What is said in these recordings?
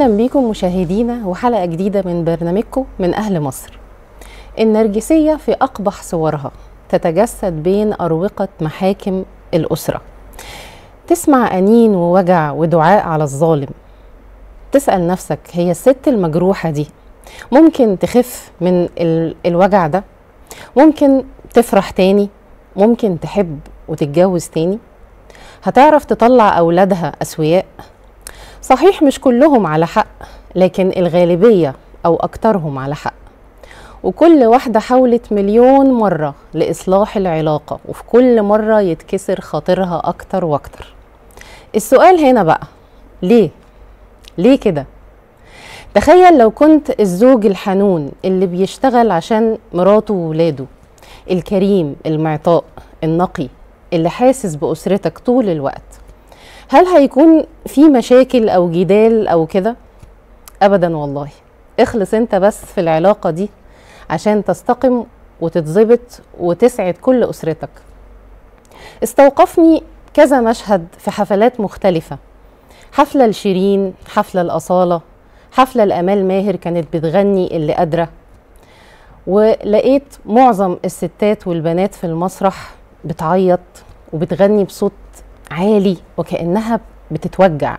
اهلا بيكم مشاهدينا وحلقه جديده من برنامجكم من اهل مصر النرجسيه في اقبح صورها تتجسد بين اروقه محاكم الاسره تسمع انين ووجع ودعاء على الظالم تسال نفسك هي الست المجروحه دي ممكن تخف من الوجع ده ممكن تفرح تاني ممكن تحب وتتجوز تاني هتعرف تطلع اولادها اسوياء صحيح مش كلهم على حق لكن الغالبية أو أكترهم على حق وكل واحدة حاولت مليون مرة لإصلاح العلاقة وفي كل مرة يتكسر خاطرها أكتر وأكتر السؤال هنا بقى ليه؟ ليه كده؟ تخيل لو كنت الزوج الحنون اللي بيشتغل عشان مراته وولاده الكريم المعطاء النقي اللي حاسس بأسرتك طول الوقت هل هيكون في مشاكل او جدال او كده ابدا والله اخلص انت بس في العلاقه دي عشان تستقم وتتظبط وتسعد كل اسرتك استوقفني كذا مشهد في حفلات مختلفه حفله لشيرين حفله الاصاله حفله لامال ماهر كانت بتغني اللي قادره ولقيت معظم الستات والبنات في المسرح بتعيط وبتغني بصوت عالي وكانها بتتوجع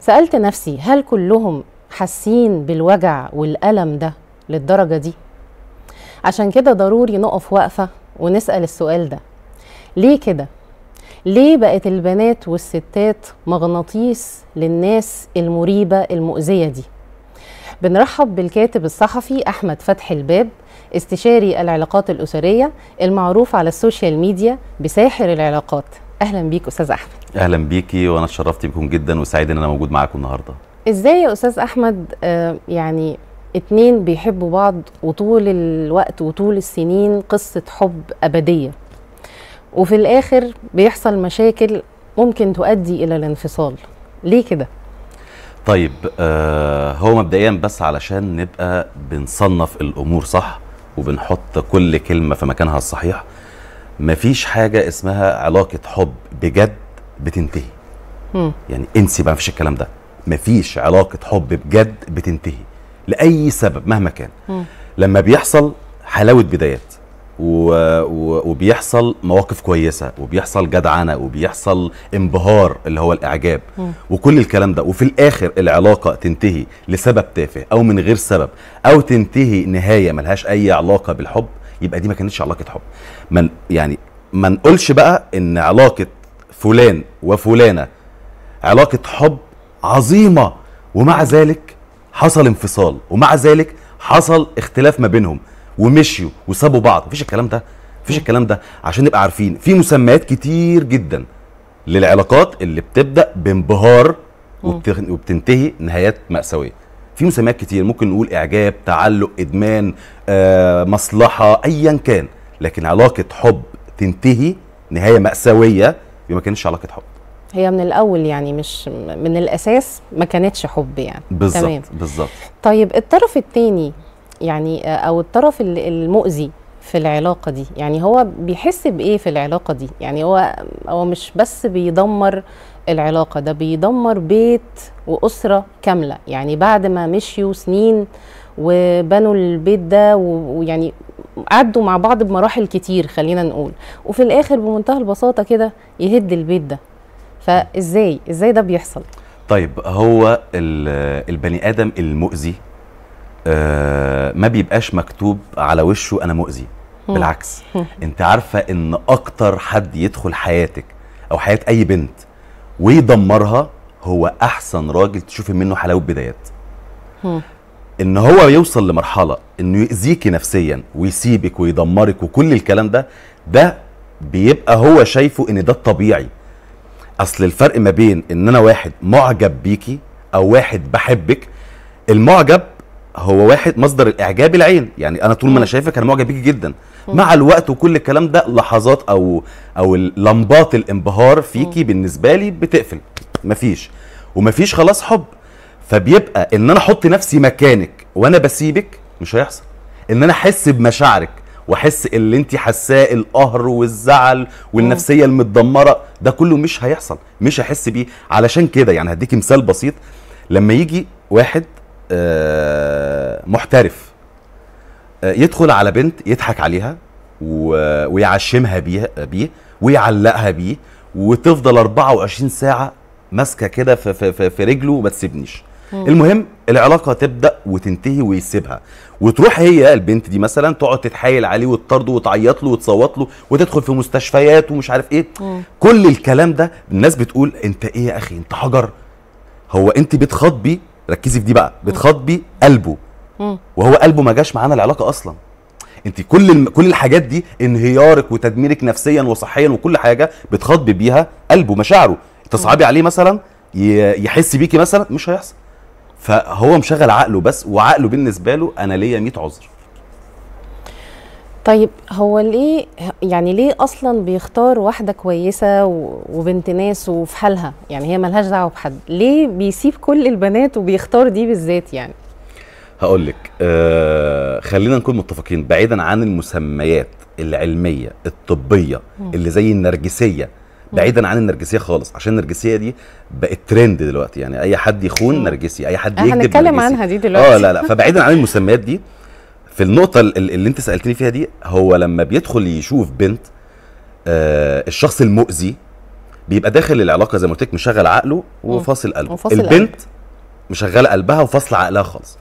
سالت نفسي هل كلهم حاسين بالوجع والالم ده للدرجه دي عشان كده ضروري نقف وقفه ونسال السؤال ده ليه كده ليه بقت البنات والستات مغناطيس للناس المريبه المؤذيه دي بنرحب بالكاتب الصحفي احمد فتحي الباب استشاري العلاقات الاسريه المعروف على السوشيال ميديا بساحر العلاقات اهلا بيك استاذ احمد اهلا بيكي وانا اتشرفت بكم جدا وسعيد ان انا موجود معاكم النهارده ازاي يا استاذ احمد آه، يعني اتنين بيحبوا بعض وطول الوقت وطول السنين قصه حب ابديه وفي الاخر بيحصل مشاكل ممكن تؤدي الى الانفصال ليه كده طيب آه هو مبدئيا بس علشان نبقى بنصنف الامور صح وبنحط كل كلمه في مكانها الصحيح مفيش حاجه اسمها علاقه حب بجد بتنتهي مم. يعني انسي بقى مفيش الكلام ده مفيش علاقه حب بجد بتنتهي لاي سبب مهما كان مم. لما بيحصل حلاوه بدايات و... و... وبيحصل مواقف كويسه وبيحصل جدعنه وبيحصل انبهار اللي هو الاعجاب مم. وكل الكلام ده وفي الاخر العلاقه تنتهي لسبب تافه او من غير سبب او تنتهي نهايه ملهاش اي علاقه بالحب يبقى دي ما كانتش علاقه حب من يعني ما نقولش بقى ان علاقه فلان وفلانه علاقه حب عظيمه ومع ذلك حصل انفصال ومع ذلك حصل اختلاف ما بينهم ومشيوا وسابوا بعض مفيش الكلام ده مفيش الكلام ده عشان نبقى عارفين في مسميات كتير جدا للعلاقات اللي بتبدا بانبهار وبتنتهي نهايات ماساويه في مسميات كتير ممكن نقول اعجاب تعلق ادمان آه، مصلحه ايا كان لكن علاقه حب تنتهي نهايه ماساويه يبقى ما كانتش علاقه حب هي من الاول يعني مش من الاساس ما كانتش حب يعني بالظبط بالظبط طيب الطرف الثاني يعني آه، او الطرف المؤذي في العلاقه دي يعني هو بيحس بايه في العلاقه دي يعني هو هو مش بس بيدمر العلاقه ده بيدمر بيت واسره كامله يعني بعد ما مشيوا سنين وبنوا البيت ده ويعني عدوا مع بعض بمراحل كتير خلينا نقول وفي الاخر بمنتهى البساطه كده يهد البيت ده فازاي ازاي ده بيحصل طيب هو البني ادم المؤذي آه، ما بيبقاش مكتوب على وشه انا مؤذي بالعكس انت عارفه ان اكتر حد يدخل حياتك او حياه اي بنت ويدمرها هو احسن راجل تشوفي منه حلاوه بدايات ان هو يوصل لمرحله انه يأذيكي نفسيا ويسيبك ويدمرك وكل الكلام ده ده بيبقى هو شايفه ان ده الطبيعي اصل الفرق ما بين ان انا واحد معجب بيكي او واحد بحبك المعجب هو واحد مصدر الاعجاب العين يعني انا طول ما انا شايفك انا معجب بيكي جدا مع الوقت وكل الكلام ده لحظات او او لمبات الانبهار فيكي بالنسبه لي بتقفل مفيش ومفيش خلاص حب فبيبقى ان انا احط نفسي مكانك وانا بسيبك مش هيحصل ان انا احس بمشاعرك واحس اللي انت حاساه القهر والزعل والنفسيه المتدمره ده كله مش هيحصل مش هحس بيه علشان كده يعني هديكي مثال بسيط لما يجي واحد آه، محترف آه، يدخل على بنت يضحك عليها ويعشمها بيه, بيه ويعلقها بيه وتفضل 24 ساعه ماسكه كده في, في, في رجله وما تسيبنيش المهم العلاقه تبدا وتنتهي ويسيبها وتروح هي البنت دي مثلا تقعد تتحايل عليه وتطرده وتعيط له وتصوت له وتدخل في مستشفيات ومش عارف ايه كل الكلام ده الناس بتقول انت ايه يا اخي انت حجر هو انت بتخاطبي ركزي في دي بقى بتخاطبي قلبه وهو قلبه ما جاش معانا العلاقه اصلا انت كل الم... كل الحاجات دي انهيارك وتدميرك نفسيا وصحيا وكل حاجه بتخاطبي بيها قلبه مشاعره تصعبي عليه مثلا ي... يحس بيكي مثلا مش هيحصل فهو مشغل عقله بس وعقله بالنسبه له انا ليا 100 عذر طيب هو ليه يعني ليه اصلا بيختار واحده كويسه وبنت ناس وفي حالها يعني هي ملهاش دعوه بحد ليه بيسيب كل البنات وبيختار دي بالذات يعني هقول لك آه خلينا نكون متفقين بعيدا عن المسميات العلميه الطبيه اللي زي النرجسيه بعيدا عن النرجسيه خالص عشان النرجسيه دي بقت ترند دلوقتي يعني اي حد يخون نرجسي اي حد آه، يكذب هنتكلم عنها دي دلوقتي اه لا لا فبعيدا عن المسميات دي في النقطة اللي انت سألتني فيها دي هو لما بيدخل يشوف بنت آه الشخص المؤذي بيبقى داخل العلاقة زي ما قلت لك مشغل عقله وفاصل قلبه وفاصل البنت قلب. مشغلة قلبها وفاصل عقلها خالص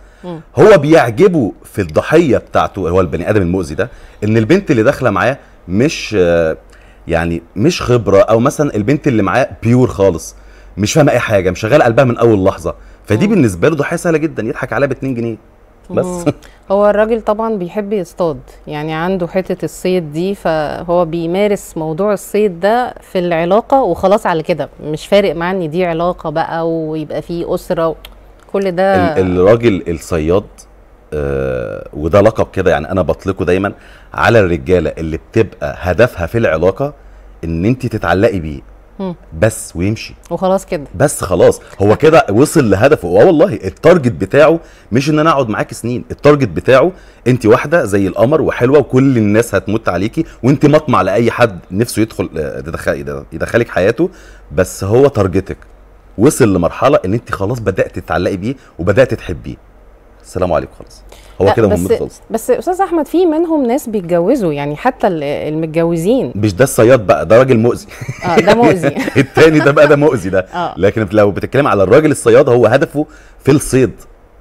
هو بيعجبه في الضحية بتاعته هو البني آدم المؤذي ده ان البنت اللي داخلة معاه مش آه يعني مش خبرة او مثلا البنت اللي معاه بيور خالص مش فاهمة اي حاجة مشغلة قلبها من اول لحظة فدي بالنسبة له ضحية سهلة جدا يضحك عليها ب 2 جنيه بس هو الراجل طبعا بيحب يصطاد يعني عنده حته الصيد دي فهو بيمارس موضوع الصيد ده في العلاقه وخلاص على كده مش فارق معاه ان دي علاقه بقى ويبقى في اسره كل ده الراجل الصياد آه وده لقب كده يعني انا بطلقه دايما على الرجاله اللي بتبقى هدفها في العلاقه ان انت تتعلقي بيه بس ويمشي وخلاص كده بس خلاص هو كده وصل لهدفه اه والله التارجت بتاعه مش ان انا اقعد معاك سنين التارجت بتاعه انت واحده زي القمر وحلوه وكل الناس هتموت عليكي وانت مطمع لاي حد نفسه يدخل اه، يدخلك حياته بس هو تارجتك وصل لمرحله ان انت خلاص بدات تتعلقي بيه وبدات تحبيه السلام عليكم خلاص هو كده هم خلص بس استاذ احمد في منهم ناس بيتجوزوا يعني حتى المتجوزين مش ده الصياد بقى ده راجل مؤذي اه ده مؤذي التاني ده بقى ده مؤذي ده آه. لكن لو بتتكلم على الراجل الصياد هو هدفه في الصيد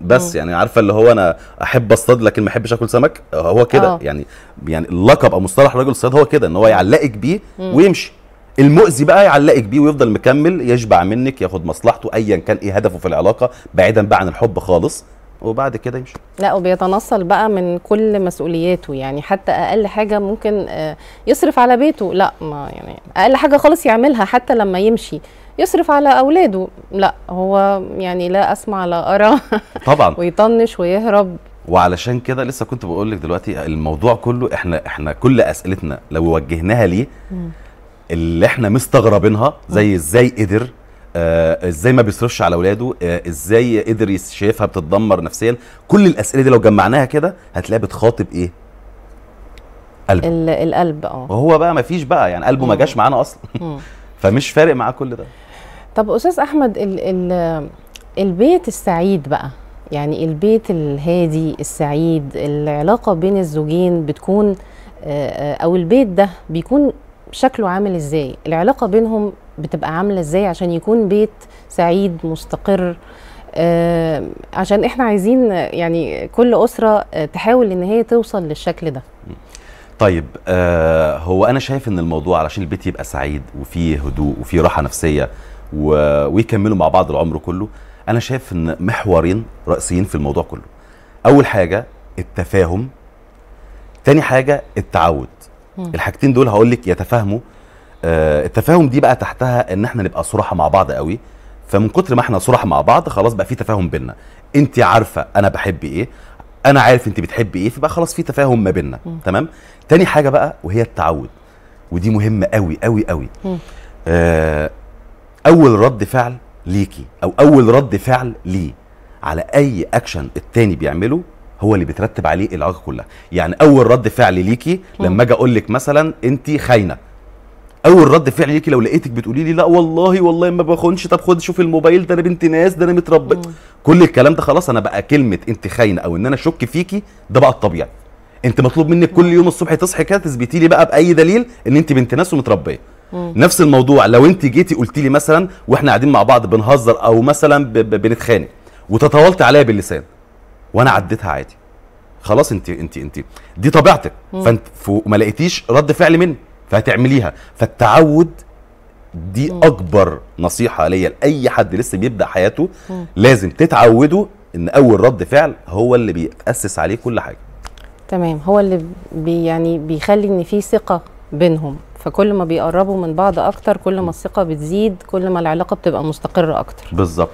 بس آه. يعني عارفه اللي هو انا احب اصطاد لكن ما احبش اكل سمك آه، هو كده آه. يعني يعني اللقب او مصطلح راجل الصياد هو كده ان هو يعلقك بيه ويمشي المؤذي بقى يعلقك بيه ويفضل مكمل يشبع منك ياخد مصلحته ايا كان ايه هدفه في العلاقه بعيدا بقى عن الحب خالص وبعد كده يمشي لا وبيتنصل بقى من كل مسؤولياته يعني حتى اقل حاجه ممكن آه، يصرف على بيته لا ما يعني اقل حاجه خالص يعملها حتى لما يمشي يصرف على اولاده لا هو يعني لا اسمع لا ارى طبعا ويطنش ويهرب وعلشان كده لسه كنت بقول لك دلوقتي الموضوع كله احنا احنا كل اسئلتنا لو وجهناها ليه اللي احنا مستغربينها زي ازاي قدر آه، ازاي ما بيصرفش على اولاده آه، ازاي قدر شايفها بتتدمر نفسيا كل الاسئله دي لو جمعناها كده هتلاقيها بتخاطب ايه قلب القلب اه وهو بقى ما فيش بقى يعني قلبه ما جاش معانا اصلا فمش فارق معاه كل ده طب استاذ احمد الـ الـ البيت السعيد بقى يعني البيت الهادي السعيد العلاقه بين الزوجين بتكون آه، او البيت ده بيكون شكله عامل ازاي العلاقه بينهم بتبقى عامله ازاي عشان يكون بيت سعيد مستقر آه عشان احنا عايزين يعني كل اسره تحاول ان هي توصل للشكل ده طيب آه هو انا شايف ان الموضوع علشان البيت يبقى سعيد وفيه هدوء وفيه راحه نفسيه و... ويكملوا مع بعض العمر كله انا شايف ان محورين رئيسيين في الموضوع كله اول حاجه التفاهم تاني حاجه التعود الحاجتين دول هقول لك يتفاهموا آه التفاهم دي بقى تحتها ان احنا نبقى صراحه مع بعض قوي فمن كتر ما احنا صراحه مع بعض خلاص بقى في تفاهم بينا انت عارفه انا بحب ايه انا عارف انت بتحبي ايه فبقى خلاص في تفاهم ما بينا تمام تاني حاجه بقى وهي التعود ودي مهمه قوي قوي قوي آه اول رد فعل ليكي او اول رد فعل ليه على اي اكشن التاني بيعمله هو اللي بيترتب عليه العلاقه كلها يعني اول رد فعل ليكي لما اجي اقول لك مثلا انت خاينه اول رد فعل ليكي لو لقيتك بتقولي لي لا والله والله ما بخونش طب خد شوف الموبايل ده انا بنت ناس ده انا متربي كل الكلام ده خلاص انا بقى كلمه انت خاينه او ان انا اشك فيكي ده بقى الطبيعي انت مطلوب منك كل يوم الصبح تصحي كده تثبتي لي بقى باي دليل ان انت بنت ناس ومتربيه نفس الموضوع لو انت جيتي قلتي لي مثلا واحنا قاعدين مع بعض بنهزر او مثلا بنتخانق وتطاولت عليا باللسان وانا عديتها عادي خلاص انت انت انت دي طبيعتك فانت وما لقيتيش رد فعل مني فهتعمليها فالتعود دي مم. اكبر نصيحه ليا لاي حد لسه بيبدا حياته مم. لازم تتعودوا ان اول رد فعل هو اللي بيأسس عليه كل حاجه تمام هو اللي بي يعني بيخلي ان في ثقه بينهم فكل ما بيقربوا من بعض اكتر كل ما الثقه بتزيد كل ما العلاقه بتبقى مستقره اكتر بالظبط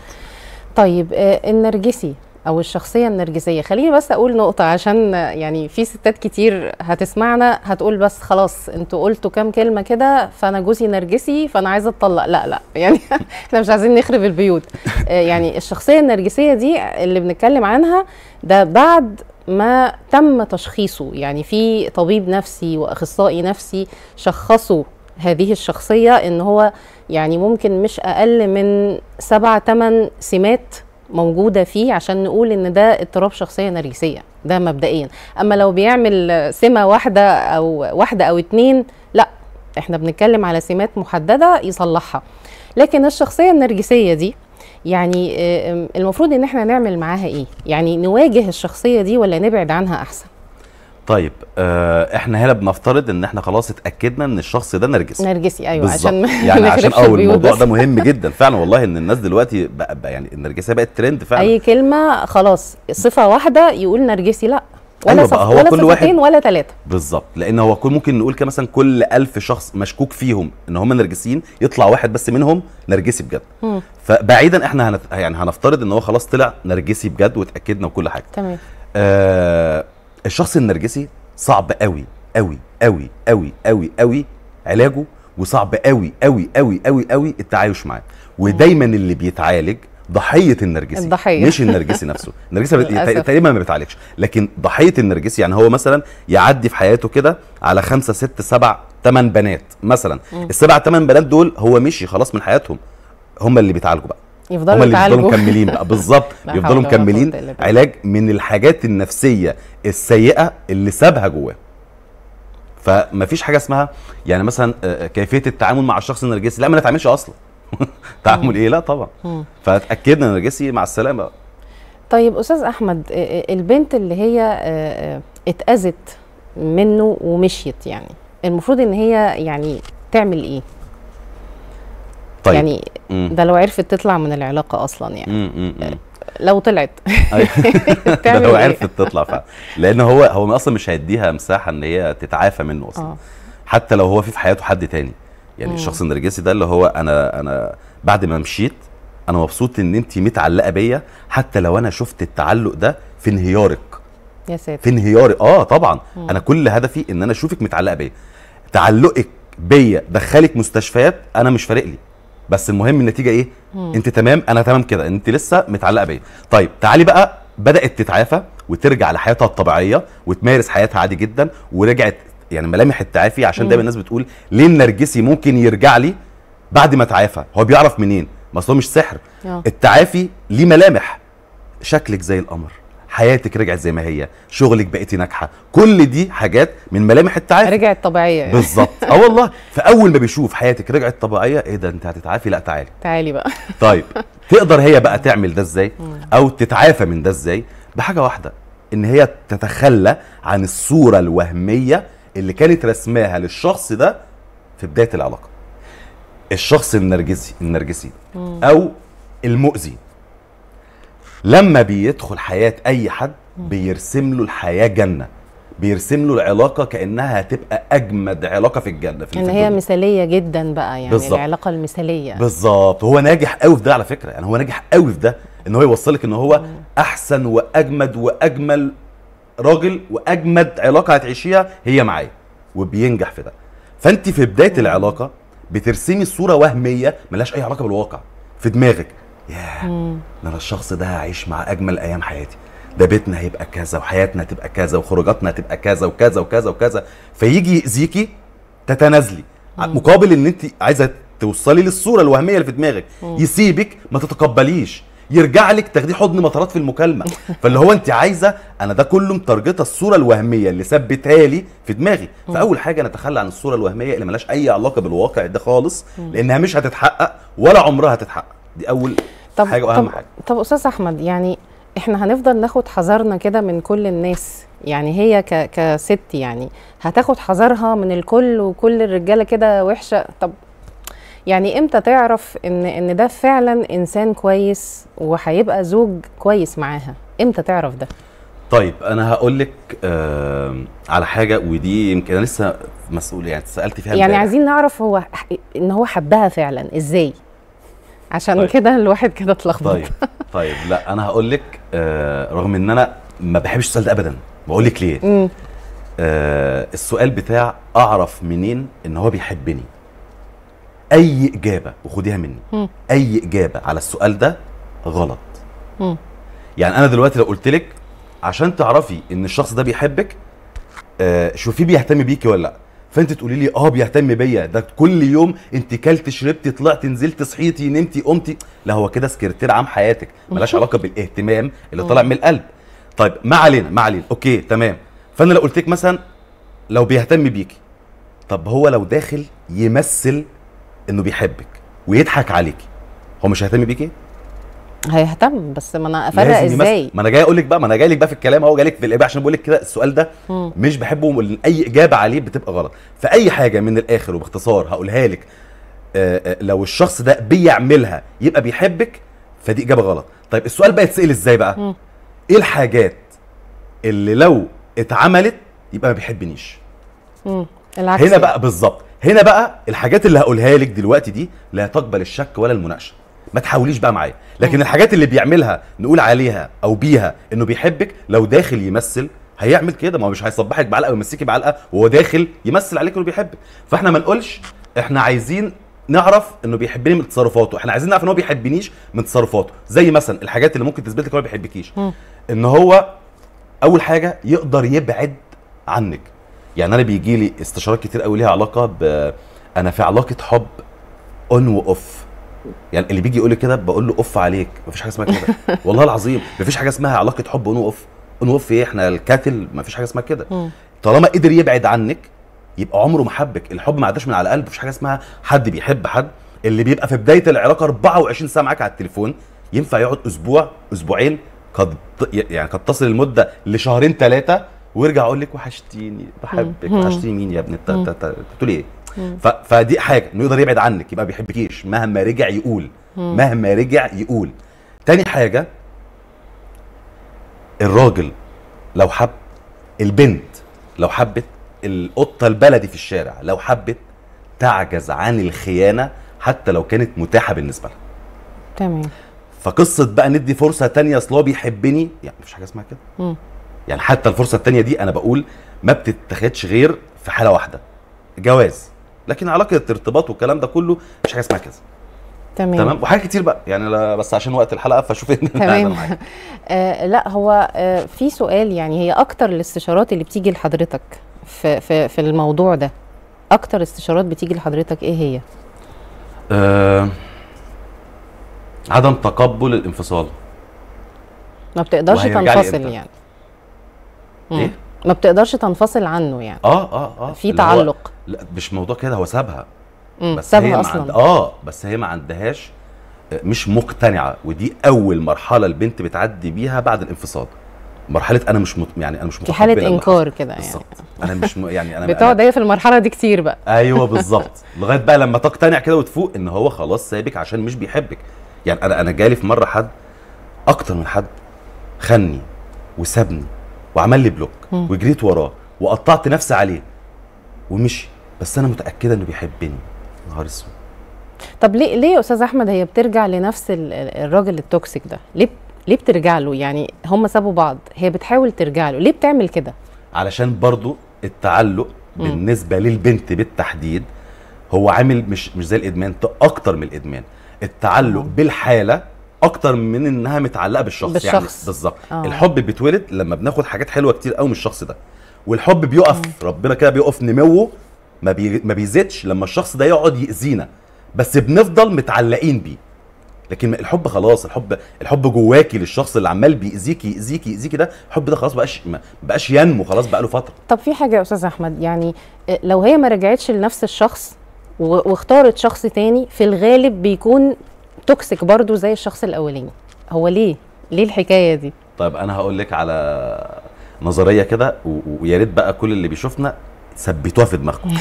طيب آه النرجسي او الشخصيه النرجسيه خليني بس اقول نقطه عشان يعني في ستات كتير هتسمعنا هتقول بس خلاص انتوا قلتوا كام كلمه كده فانا جوزي نرجسي فانا عايزه اتطلق لا لا يعني احنا مش عايزين نخرب البيوت آه، يعني الشخصيه النرجسيه دي اللي بنتكلم عنها ده بعد ما تم تشخيصه يعني في طبيب نفسي واخصائي نفسي شخصوا هذه الشخصيه ان هو يعني ممكن مش اقل من سبع ثمان سمات موجوده فيه عشان نقول ان ده اضطراب شخصيه نرجسيه ده مبدئيا اما لو بيعمل سمه واحده او واحده او اتنين لا احنا بنتكلم على سمات محدده يصلحها لكن الشخصيه النرجسيه دي يعني آه، المفروض ان احنا نعمل معاها ايه يعني نواجه الشخصيه دي ولا نبعد عنها احسن طيب آه احنا هنا بنفترض ان احنا خلاص اتاكدنا ان الشخص ده نرجسي نرجسي ايوه بالزبط. عشان يعني عشان اول الموضوع ده مهم جدا فعلا والله ان الناس دلوقتي بقى, بقى يعني النرجسيه بقت ترند فعلا اي كلمه خلاص صفه واحده يقول نرجسي لا ولا أيوة هو ولا كل واحد ولا ثلاثه بالظبط لان هو كل ممكن نقول كده مثلا كل ألف شخص مشكوك فيهم ان هم نرجسيين يطلع واحد بس منهم نرجسي بجد م. فبعيدا احنا هنف... يعني هنفترض ان هو خلاص طلع نرجسي بجد واتاكدنا وكل حاجه تمام آه الشخص النرجسي صعب قوي قوي قوي قوي قوي قوي علاجه وصعب قوي قوي قوي قوي قوي التعايش معاه ودايما اللي بيتعالج ضحيه النرجسي الضحية. مش النرجسي نفسه النرجسي تقريبا ما بيتعالجش لكن ضحيه النرجسي يعني هو مثلا يعدي في حياته كده على خمسة ست سبع ثمان بنات مثلا السبع ثمان بنات دول هو مشي خلاص من حياتهم هم اللي بيتعالجوا بقى يفضلوا هم اللي يفضلوا مكملين بقى بالظبط يفضلوا مكملين علاج من الحاجات النفسيه السيئه اللي سابها جواه فما فيش حاجه اسمها يعني مثلا آه، آه، كيفيه التعامل مع الشخص النرجسي لا ما نتعاملش اصلا تعامل ايه لا طبعا فاتاكدنا النرجسي مع السلامه طيب استاذ احمد آه، البنت اللي هي اتاذت منه ومشيت يعني المفروض ان هي يعني تعمل ايه طيب. يعني ده لو عرفت تطلع من العلاقه اصلا يعني مم. مم. لو طلعت أيوة. ده لو إيه؟ عرفت تطلع فعلا لان هو هو اصلا مش هيديها مساحه ان هي تتعافى منه اصلا آه. حتى لو هو في في حياته حد تاني يعني مم. الشخص النرجسي ده اللي هو انا انا بعد ما مشيت انا مبسوط ان انت متعلقه بيا حتى لو انا شفت التعلق ده في انهيارك يا ساتر في انهياري اه طبعا مم. انا كل هدفي ان انا اشوفك متعلقه بيا تعلقك بيا دخلك مستشفيات انا مش فارق لي بس المهم النتيجه ايه مم. انت تمام انا تمام كده انت لسه متعلقه بيا طيب تعالي بقى بدات تتعافى وترجع لحياتها الطبيعيه وتمارس حياتها عادي جدا ورجعت يعني ملامح التعافي عشان دايما الناس بتقول ليه النرجسي ممكن يرجع لي بعد ما تعافى هو بيعرف منين ما هو مش سحر أوه. التعافي ليه ملامح شكلك زي القمر حياتك رجعت زي ما هي شغلك بقيتي ناجحه كل دي حاجات من ملامح التعافي رجعت طبيعيه بالظبط اه والله فاول ما بيشوف حياتك رجعت طبيعيه ايه ده انت هتتعافي لا تعالي تعالي بقى طيب تقدر هي بقى تعمل ده ازاي او تتعافى من ده ازاي بحاجه واحده ان هي تتخلى عن الصوره الوهميه اللي كانت رسماها للشخص ده في بدايه العلاقه الشخص النرجسي النرجسي او المؤذي لما بيدخل حياه اي حد بيرسم له الحياه جنه بيرسم له العلاقه كانها هتبقى اجمد علاقه في الجنه في ان يعني هي مثاليه جدا بقى يعني بالزبط. العلاقه المثاليه بالظبط هو ناجح قوي في ده على فكره يعني هو ناجح قوي في ده ان هو يوصلك ان هو احسن واجمد واجمل راجل واجمد علاقه هتعيشيها هي معايا وبينجح في ده فانت في بدايه العلاقه بترسمي صوره وهميه ملهاش اي علاقه بالواقع في دماغك ياه ان انا الشخص ده هعيش مع اجمل ايام حياتي ده بيتنا هيبقى كذا وحياتنا تبقى كذا وخروجاتنا تبقى كذا وكذا وكذا وكذا فيجي يأذيكي تتنازلي مقابل ان انت عايزه توصلي للصوره الوهميه اللي في دماغك يسيبك ما تتقبليش يرجع لك تاخديه حضن مطارات في المكالمه فاللي هو انت عايزه انا ده كله مترجطه الصوره الوهميه اللي ثبتها لي في دماغي فاول حاجه نتخلى عن الصوره الوهميه اللي ملهاش اي علاقه بالواقع ده خالص لانها مش هتتحقق ولا عمرها هتتحقق دي اول طب حاجه واهم حاجه طب استاذ احمد يعني احنا هنفضل ناخد حذرنا كده من كل الناس يعني هي ك... كست يعني هتاخد حذرها من الكل وكل الرجاله كده وحشه طب يعني امتى تعرف ان ان ده فعلا انسان كويس وهيبقى زوج كويس معاها امتى تعرف ده طيب انا هقول لك آه على حاجه ودي يمكن انا لسه مسؤول يعني سالت فيها يعني عايزين نعرف هو ان هو حبها فعلا ازاي عشان طيب. كده الواحد كده اتلخبط طيب طيب لا انا هقول لك آه رغم ان انا ما بحبش السؤال ده ابدا بقول لك ليه آه السؤال بتاع اعرف منين ان هو بيحبني اي اجابه وخديها مني مم. اي اجابه على السؤال ده غلط مم. يعني انا دلوقتي لو قلت لك عشان تعرفي ان الشخص ده بيحبك آه شوفيه بيهتم بيكي ولا لا فانت تقولي لي اه بيهتم بيا ده كل يوم انت كلت شربتي طلعتي نزلت صحيتي نمتي قمتي لا هو كده سكرتير عام حياتك ملهاش علاقه بالاهتمام اللي طالع اه. من القلب طيب ما علينا ما علينا اوكي تمام فانا لو قلت لك مثلا لو بيهتم بيكي طب هو لو داخل يمثل انه بيحبك ويضحك عليكي هو مش هيهتم بيكي هيهتم بس ما انا افرق ازاي ما انا جاي اقول لك بقى ما انا جاي لك بقى في الكلام اهو جاي لك في الاجابه عشان بقول لك كده السؤال ده مم. مش بحبه اي اجابه عليه بتبقى غلط فاي حاجه من الاخر وباختصار هقولها لك آه،, آه لو الشخص ده بيعملها يبقى بيحبك فدي اجابه غلط طيب السؤال بقى يتسال ازاي بقى مم. ايه الحاجات اللي لو اتعملت يبقى ما بيحبنيش العكس هنا بقى بالظبط هنا بقى الحاجات اللي هقولها لك دلوقتي دي لا تقبل الشك ولا المناقشه ما تحاوليش بقى معايا لكن مم. الحاجات اللي بيعملها نقول عليها او بيها انه بيحبك لو داخل يمثل هيعمل كده ما هو مش هيصبحك بعلقه ويمسكي بعلقه وهو داخل يمثل عليك انه بيحبك فاحنا ما نقولش احنا عايزين نعرف انه بيحبني من تصرفاته احنا عايزين نعرف ان هو بيحبنيش من تصرفاته زي مثلا الحاجات اللي ممكن تثبت لك هو ما بيحبكيش ان هو اول حاجه يقدر يبعد عنك يعني انا بيجي لي استشارات كتير قوي ليها علاقه ب انا في علاقه حب اون واوف يعني اللي بيجي يقول لي كده بقول له اوف عليك مفيش حاجه اسمها كده والله العظيم مفيش حاجه اسمها علاقه حب اون اوف اون اوف ايه احنا الكاتل مفيش حاجه اسمها كده طالما قدر يبعد عنك يبقى عمره ما حبك الحب ما عداش من على القلب مفيش حاجه اسمها حد بيحب حد اللي بيبقى في بدايه العلاقه 24 ساعه معاك على التليفون ينفع يقعد اسبوع اسبوعين قد يعني قد تصل المده لشهرين ثلاثه ويرجع اقول لك وحشتيني بحبك وحشتيني مين يا ابني انت ايه فدي حاجه انه يقدر يبعد عنك يبقى ما بيحبكيش مهما رجع يقول مم. مهما رجع يقول تاني حاجه الراجل لو حب البنت لو حبت القطه البلدي في الشارع لو حبت تعجز عن الخيانه حتى لو كانت متاحه بالنسبه لها تمام فقصه بقى ندي فرصه تانية اصل هو بيحبني يعني مفيش حاجه اسمها كده يعني حتى الفرصه التانية دي انا بقول ما بتتاخدش غير في حاله واحده جواز لكن علاقه الارتباط والكلام ده كله مفيش حاجه اسمها كذا تمام تمام وحاجات كتير بقى يعني بس عشان وقت الحلقه فشوف إيه ان تمام آه لا هو آه في سؤال يعني هي اكتر الاستشارات اللي بتيجي لحضرتك في في في الموضوع ده اكتر استشارات بتيجي لحضرتك ايه هي؟ آه عدم تقبل الانفصال ما بتقدرش تنفصل يعني ايه؟ ما بتقدرش تنفصل عنه يعني اه اه اه في تعلق لا مش موضوع كده هو سابها بس سابها هي اصلا عند... اه بس هي ما عندهاش آه، مش مقتنعه ودي اول مرحله البنت بتعدي بيها بعد الانفصال مرحله انا مش مت... يعني انا مش في حاله انكار كده يعني انا مش م... يعني انا بتقعد هي في المرحله دي كتير بقى ايوه بالظبط لغايه بقى لما تقتنع كده وتفوق ان هو خلاص سابك عشان مش بيحبك يعني انا انا جالي في مره حد اكتر من حد خني وسابني وعمل لي بلوك وجريت وراه وقطعت نفسي عليه ومشي بس انا متاكده انه بيحبني نهار اسود طب ليه ليه يا استاذ احمد هي بترجع لنفس الراجل التوكسيك ده ليه ليه بترجع له يعني هم سابوا بعض هي بتحاول ترجع له ليه بتعمل كده علشان برضو التعلق بالنسبه للبنت بالتحديد هو عامل مش مش زي الادمان اكتر من الادمان التعلق بالحاله اكتر من انها متعلقه بالشخص, يعني. بالشخص. يعني بالظبط آه. الحب بيتولد لما بناخد حاجات حلوه كتير قوي من الشخص ده والحب بيقف مم. آه. ربنا كده بيقف نموه ما, بي... ما بيزيدش لما الشخص ده يقعد يأذينا بس بنفضل متعلقين بيه لكن الحب خلاص الحب الحب جواكي للشخص اللي عمال بيأذيكي يأذيكي يأذيكي ده الحب ده خلاص بقاش ما بقاش ينمو خلاص بقى له فتره طب في حاجه يا استاذ احمد يعني لو هي ما رجعتش لنفس الشخص واختارت شخص تاني في الغالب بيكون توكسيك برضو زي الشخص الاولاني هو ليه ليه الحكايه دي طيب انا هقول لك على نظريه كده ويا ريت بقى كل اللي بيشوفنا ثبتوها في دماغكم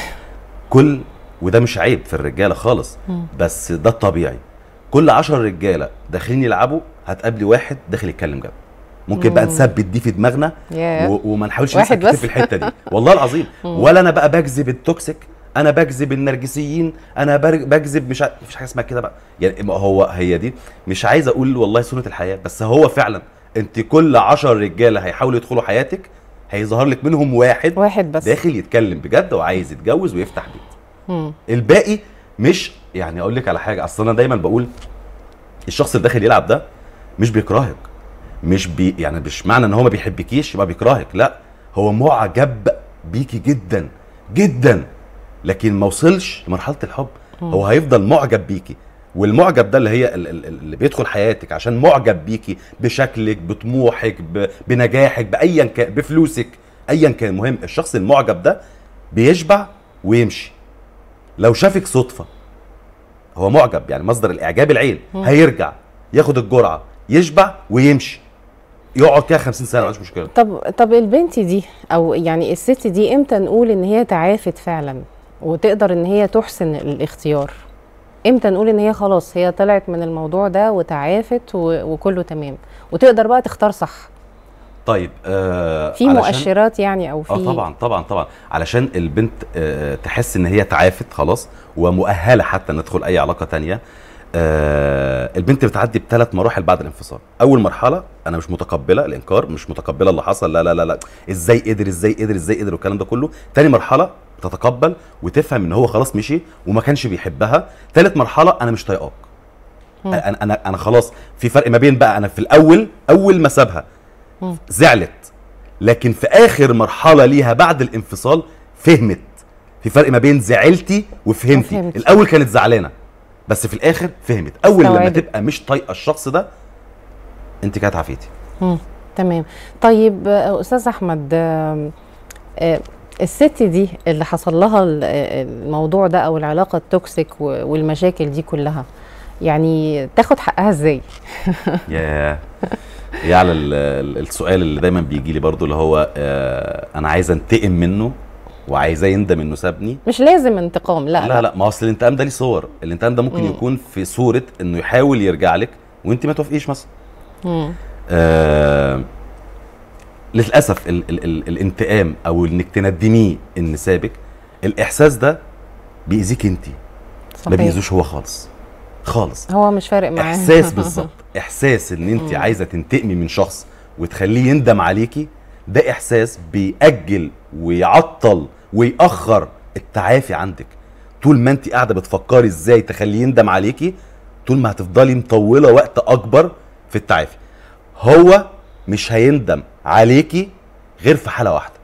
كل وده مش عيب في الرجاله خالص بس ده الطبيعي كل 10 رجاله داخلين يلعبوا هتقابلي واحد داخل يتكلم جنب ممكن مم. بقى نثبت دي في دماغنا yeah. وما نحاولش نثبت في الحته دي والله العظيم ولا انا بقى بكذب التوكسيك انا بكذب النرجسيين انا بكذب مش ع... مفيش حاجه اسمها كده بقى يعني هو هي دي مش عايز اقول والله سنه الحياه بس هو فعلا انت كل 10 رجاله هيحاولوا يدخلوا حياتك هيظهر لك منهم واحد واحد بس داخل يتكلم بجد وعايز يتجوز ويفتح بيت مم. الباقي مش يعني اقول لك على حاجه اصل انا دايما بقول الشخص اللي داخل يلعب ده مش بيكرهك مش بي يعني مش معنى ان هو ما بيحبكيش يبقى بيكرهك لا هو معجب بيكي جدا جدا لكن ما وصلش لمرحله الحب هو هيفضل معجب بيكي والمعجب ده اللي هي اللي بيدخل حياتك عشان معجب بيكي بشكلك بطموحك بنجاحك بايا كان بفلوسك ايا كان المهم الشخص المعجب ده بيشبع ويمشي لو شافك صدفه هو معجب يعني مصدر الاعجاب العين هيرجع ياخد الجرعه يشبع ويمشي يقعد كده 50 سنه عندوش مشكله طب طب البنت دي او يعني الست دي امتى نقول ان هي تعافت فعلا وتقدر ان هي تحسن الاختيار امتى نقول ان هي خلاص هي طلعت من الموضوع ده وتعافت وكله تمام وتقدر بقى تختار صح طيب آه في مؤشرات يعني او في اه طبعا طبعا طبعا علشان البنت آه تحس ان هي تعافت خلاص ومؤهله حتى ندخل اي علاقه تانية آه البنت بتعدي بثلاث مراحل بعد الانفصال اول مرحله انا مش متقبله الانكار مش متقبله اللي حصل لا لا لا لا ازاي قدر ازاي قدر ازاي قدر والكلام ده كله تاني مرحله تتقبل وتفهم ان هو خلاص مشي وما كانش بيحبها ثالث مرحله انا مش طايقاك انا انا انا خلاص في فرق ما بين بقى انا في الاول اول ما سابها زعلت لكن في اخر مرحله ليها بعد الانفصال فهمت في فرق ما بين زعلتي وفهمتي الاول كانت زعلانه بس في الاخر فهمت اول لما تبقى مش طايقه الشخص ده انت كده عافيتي تمام طيب استاذ احمد آه الست دي اللي حصل لها الموضوع ده او العلاقه التوكسيك والمشاكل دي كلها يعني تاخد حقها ازاي يا يا على السؤال اللي دايما بيجي لي برضه اللي هو آه، انا عايز انتقم منه وعايزاه يندم انه سابني مش لازم انتقام لا لا لا ما اصل الانتقام ده ليه صور الانتقام ده ممكن يكون في صوره انه يحاول يرجع لك وانت ما توافقيش مثلا آه للاسف الـ الـ الـ الانتقام او انك تندميه ان سابك الاحساس ده بيأذيك انت ما بيأذوش هو خالص خالص هو مش فارق معاه احساس بالظبط احساس ان انت عايزه تنتقمي من شخص وتخليه يندم عليكي ده احساس بيأجل ويعطل ويأخر التعافي عندك طول ما انت قاعده بتفكري ازاي تخليه يندم عليكي طول ما هتفضلي مطوله وقت اكبر في التعافي هو مش هيندم عليكي غير في حاله واحده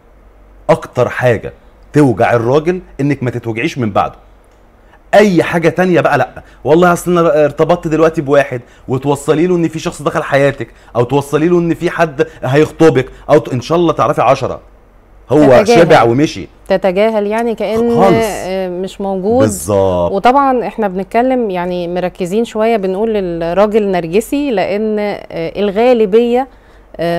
اكتر حاجه توجع الراجل انك ما تتوجعيش من بعده اي حاجه تانية بقى لا والله اصل انا ارتبطت دلوقتي بواحد وتوصلي له ان في شخص دخل حياتك او توصلي له ان في حد هيخطبك او ان شاء الله تعرفي عشرة هو تتجاهل. شبع ومشي تتجاهل يعني كان خالص. مش موجود بالظبط وطبعا احنا بنتكلم يعني مركزين شويه بنقول للراجل نرجسي لان الغالبيه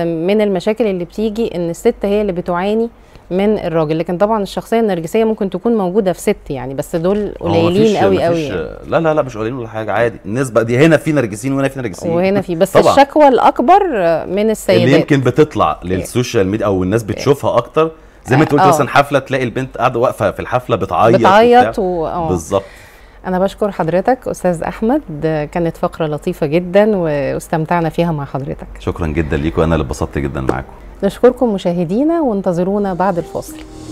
من المشاكل اللي بتيجي ان الست هي اللي بتعاني من الراجل لكن طبعا الشخصيه النرجسيه ممكن تكون موجوده في ست يعني بس دول قليلين قوي قوي يعني. لا لا لا مش قليلين ولا حاجه عادي النسبه دي هنا في نرجسيين وهنا في نرجسيين وهنا في بس طبعا. الشكوى الاكبر من السيدات اللي يمكن بتطلع للسوشيال ميديا او الناس إيه. بتشوفها اكتر زي ما انت قلت آه. مثلا حفله تلاقي البنت قاعده واقفه في الحفله بتعيط بتعيط و... آه. بالظبط أنا بشكر حضرتك أستاذ أحمد كانت فقرة لطيفة جدا واستمتعنا فيها مع حضرتك شكرا جدا ليكم وانا اللي اتبسطت جدا معاكم نشكركم مشاهدينا وانتظرونا بعد الفاصل